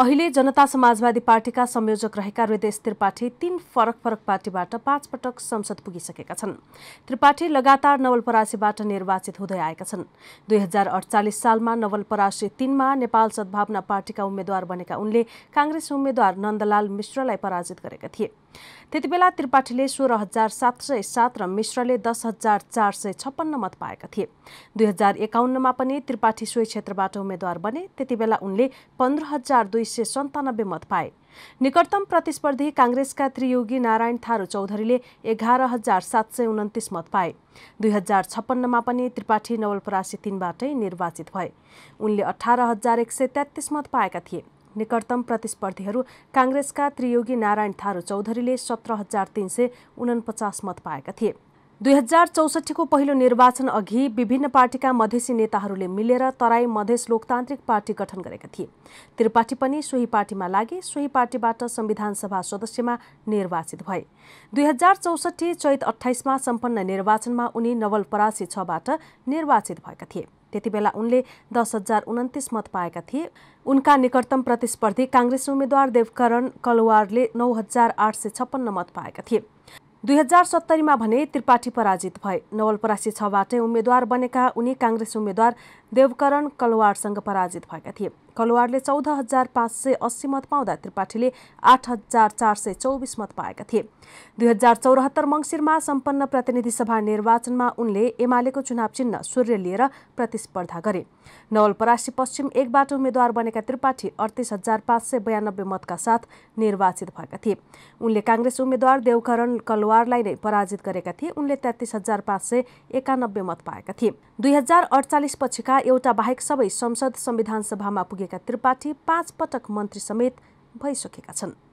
अहिले जनता समाजवादी पार्टीका संयोजक रहेका हृदेश त्रिपाठी तीन फरक फरक पार्टीबाट पाँच पटक संसद पुगिसकेका छन् त्रिपाठी लगातार नवलपरासीबाट निर्वाचित हुँदै आएका छन् दुई हजार अडचालिस सालमा नवलपरासी तीनमा नेपाल सद्भावना पार्टीका उम्मेद्वार बनेका उनले काङ्ग्रेस उम्मेद्वार नन्दलाल मिश्रलाई पराजित गरेका थिए त्यति बेला त्रिपाठीले सोह्र हजार सात सय सात र मिश्रले दस हजार चार सय छप्पन्न मत पाएका थिए दुई हजार एकाउन्नमा पनि त्रिपाठी सोही क्षेत्रबाट उम्मेद्वार बने त्यति बेला उनले पन्ध्र हजार दुई सय सन्तानब्बे मत पाए निकटतम प्रतिस्पर्धी काङ्ग्रेसका त्रियोगी नारायण थारू चौधरीले एघार हजार सात सय उन्तिस मत पाए दुई हजार छप्पन्नमा पनि त्रिपाठी नवलपरासी तिनबाटै निर्वाचित भए उनले अठार हजार एक सय तेत्तिस मत पाएका थिए निकटतम प्रतिस्पर्धीहरू काङ्ग्रेसका त्रियोगी नारायण थारू चौधरीले सत्र हजार तिन सय उनपचास मत पाएका थिए दुई हजार चौसठीको पहिलो निर्वाचन अघि विभिन्न पार्टीका मधेसी नेताहरूले मिलेर तराई मधेस लोकतान्त्रिक पार्टी गठन गरेका थिए त्रिपाठी पनि सोही पार्टीमा लागे सोही पार्टीबाट संविधान सभा सदस्यमा निर्वाचित भए दुई हजार चौसठी चैत अठाइसमा सम्पन्न निर्वाचनमा उनी नवलपरासी छबाट निर्वाचित भएका थिए त्यति बेला उनले दस हजार उन्तिस मत पाएका थिए उनका निकटतम प्रतिस्पर्धी काङ्ग्रेस उम्मेद्वार देवकरण कलवारले नौ हजार आठ सय छप्पन्न मत पाएका थिए दुई हजार सत्तरीमा भने त्रिपाठी पराजित भए नवलपरासी छबाटै उम्मेद्वार बनेका उनी काङ्ग्रेस उम्मेद्वार देवकरण कलवारसँग पराजित भएका थिए कलवारले चौध हजार पाँच सय अस्सी मत पाउँदा त्रिपाठीले आठ हजार चार सय चौबिस मत पाएका थिए दुई हजार चौरात्तर मङ्सिरमा सम्पन्न प्रतिनिधि सभा निर्वाचनमा उनले एमालेको चुनाव चिन्ह सूर्य लिएर प्रतिस्पर्धा गरे नवलपरासी पश्चिम एकबाट उम्मेद्वार बनेका त्रिपाठी अडतिस हजार पाँच सय बयानब्बे मतका साथ निर्वाचित भएका थिए उनले काङ्ग्रेस उम्मेद्वार देवकरण कलवारलाई नै पराजित गरेका थिए उनले तेत्तिस हजार पाँच सय एकानब्बे मत पाएका थिए दुई हजार अडचालिस पछिका एउटा बाहेक सबै संसद संविधान सभामा पुगे गरेका त्रिपाठी पाँच पटक मन्त्री समेत भइसकेका छन्